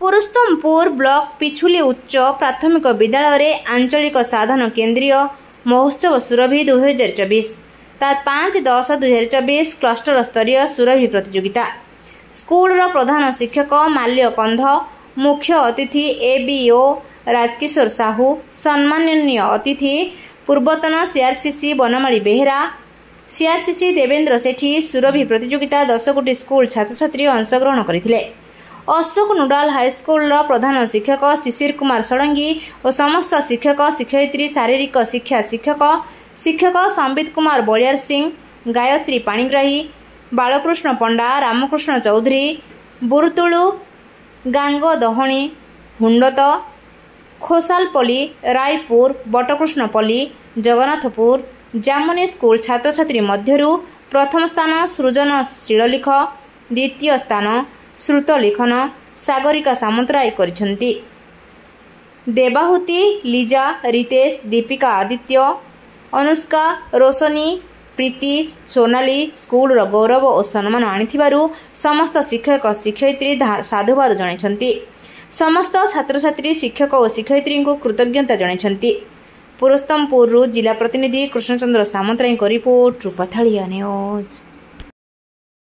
ପୁରୁସ୍ତମପୁର block ପିଛୁଲି ଉଚ୍ଚ ପ୍ରାଥମିକ ବିଦ୍ୟାଳୟରେ ଆଞ୍ଚଳିକ ସାଧନ କେନ୍ଦ୍ରୀୟ ମହୋତ୍ସବ ସୁରଭି ଦୁଇହଜାର ଚବିଶ ତା ପାଞ୍ଚ ଦଶ ଦୁଇହଜାର ଚବିଶ କ୍ଲଷ୍ଟର ସ୍ତରୀୟ ସୁରଭି ପ୍ରତିଯୋଗିତା ସ୍କୁଲର ପ୍ରଧାନ ଶିକ୍ଷକ ମାଲ୍ୟ କନ୍ଧ ମୁଖ୍ୟ ଅତିଥି ଏ ବି ଓ ରାଜକିଶୋର ସାହୁ ସମ୍ମାନନୀୟ ଅତିଥି ପୂର୍ବତନ ସିଆର୍ସିସି ବନମାଳୀ ବେହେରା ସିଆର୍ସିସି ଦେବେନ୍ଦ୍ର ସେଠୀ ସୁରଭି ପ୍ରତିଯୋଗିତା ଦଶ କୋଟି ସ୍କୁଲ ଛାତ୍ରଛାତ୍ରୀ ଅଂଶଗ୍ରହଣ କରିଥିଲେ ଅଶୋକ ନୁଡାଲ ହାଇସ୍କୁଲର ପ୍ରଧାନ ଶିକ୍ଷକ ଶିଶିର କୁମାର ଷଡ଼ଙ୍ଗୀ ଓ ସମସ୍ତ ଶିକ୍ଷକ ଶିକ୍ଷୟିତ୍ରୀ ଶାରୀରିକ ଶିକ୍ଷା ଶିକ୍ଷକ ଶିକ୍ଷକ ସମ୍ବିତ କୁମାର ବଳିଆର ସିଂ ଗାୟତ୍ରୀ ପାଣିଗ୍ରାହୀ ବାଳକୃଷ୍ଣ ପଣ୍ଡା ରାମକୃଷ୍ଣ ଚୌଧୁରୀ ବୁରୁତୁଳୁ ଗାଙ୍ଗ ଦହଣୀ ହୁଣ୍ଡତ ଖୋସାଲପଲ୍ଲୀ ରାୟପୁର ବଟକୃଷ୍ଣପଲ୍ଲୀ ଜଗନ୍ନାଥପୁର ଜାମୁନି ସ୍କୁଲ ଛାତ୍ରଛାତ୍ରୀ ମଧ୍ୟରୁ ପ୍ରଥମ ସ୍ଥାନ ସୃଜନ ଶିଳଲିଖ ଦ୍ୱିତୀୟ ସ୍ଥାନ ଶ୍ରୁତ ଲିଖନ ସାଗରିକା ସାମନ୍ତରାୟ କରିଛନ୍ତି ଦେବାହୁତି ଲିଜା ରିତେଶ ଦୀପିକା ଆଦିତ୍ୟ ଅନୁଷ୍କା ରୋଶନୀ ପ୍ରୀତି ସୋନାଲି ସ୍କୁଲର ଗୌରବ ଓ ସମ୍ମାନ ଆଣିଥିବାରୁ ସମସ୍ତ ଶିକ୍ଷକ ଶିକ୍ଷୟିତ୍ରୀ ସାଧୁବାଦ ଜଣାଇଛନ୍ତି ସମସ୍ତ ଛାତ୍ରଛାତ୍ରୀ ଶିକ୍ଷକ ଓ ଶିକ୍ଷୟିତ୍ରୀଙ୍କୁ କୃତଜ୍ଞତା ଜଣାଇଛନ୍ତି ପୁରସ୍ତମପୁରରୁ ଜିଲ୍ଲା ପ୍ରତିନିଧି କୃଷ୍ଣଚନ୍ଦ୍ର ସାମନ୍ତରାୟଙ୍କ ରିପୋର୍ଟ ରୂପାଥାଳିଆ ନ୍ୟୁଜ୍